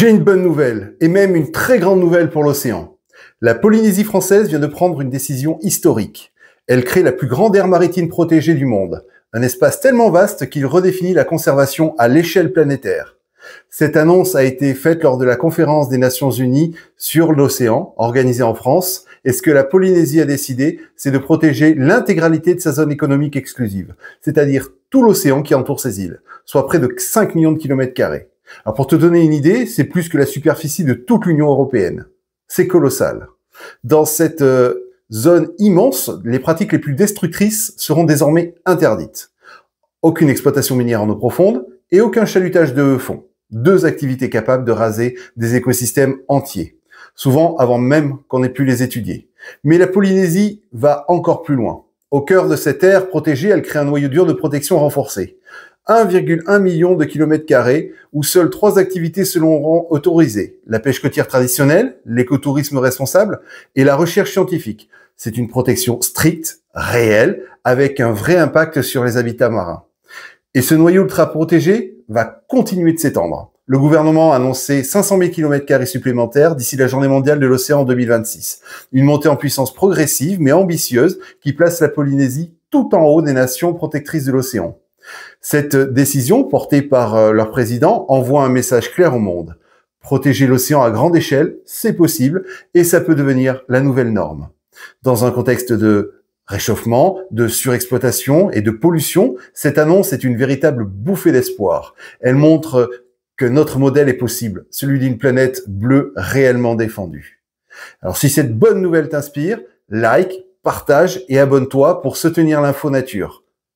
J'ai une bonne nouvelle, et même une très grande nouvelle pour l'océan. La Polynésie française vient de prendre une décision historique. Elle crée la plus grande aire maritime protégée du monde, un espace tellement vaste qu'il redéfinit la conservation à l'échelle planétaire. Cette annonce a été faite lors de la conférence des Nations Unies sur l'océan, organisée en France, et ce que la Polynésie a décidé, c'est de protéger l'intégralité de sa zone économique exclusive, c'est-à-dire tout l'océan qui entoure ses îles, soit près de 5 millions de kilomètres carrés. Alors pour te donner une idée, c'est plus que la superficie de toute l'Union européenne. C'est colossal. Dans cette euh, zone immense, les pratiques les plus destructrices seront désormais interdites. Aucune exploitation minière en eau profonde et aucun chalutage de fond. Deux activités capables de raser des écosystèmes entiers, souvent avant même qu'on ait pu les étudier. Mais la Polynésie va encore plus loin. Au cœur de cette aire protégée, elle crée un noyau dur de protection renforcée. 1,1 million de kilomètres carrés où seules trois activités se autorisées. La pêche côtière traditionnelle, l'écotourisme responsable et la recherche scientifique. C'est une protection stricte, réelle, avec un vrai impact sur les habitats marins. Et ce noyau ultra protégé va continuer de s'étendre. Le gouvernement a annoncé 500 000 km supplémentaires d'ici la journée mondiale de l'océan en 2026. Une montée en puissance progressive mais ambitieuse qui place la Polynésie tout en haut des nations protectrices de l'océan. Cette décision, portée par euh, leur président, envoie un message clair au monde. Protéger l'océan à grande échelle, c'est possible et ça peut devenir la nouvelle norme. Dans un contexte de réchauffement, de surexploitation et de pollution, cette annonce est une véritable bouffée d'espoir. Elle montre que notre modèle est possible, celui d'une planète bleue réellement défendue. Alors si cette bonne nouvelle t'inspire, like, partage et abonne-toi pour soutenir l'info nature.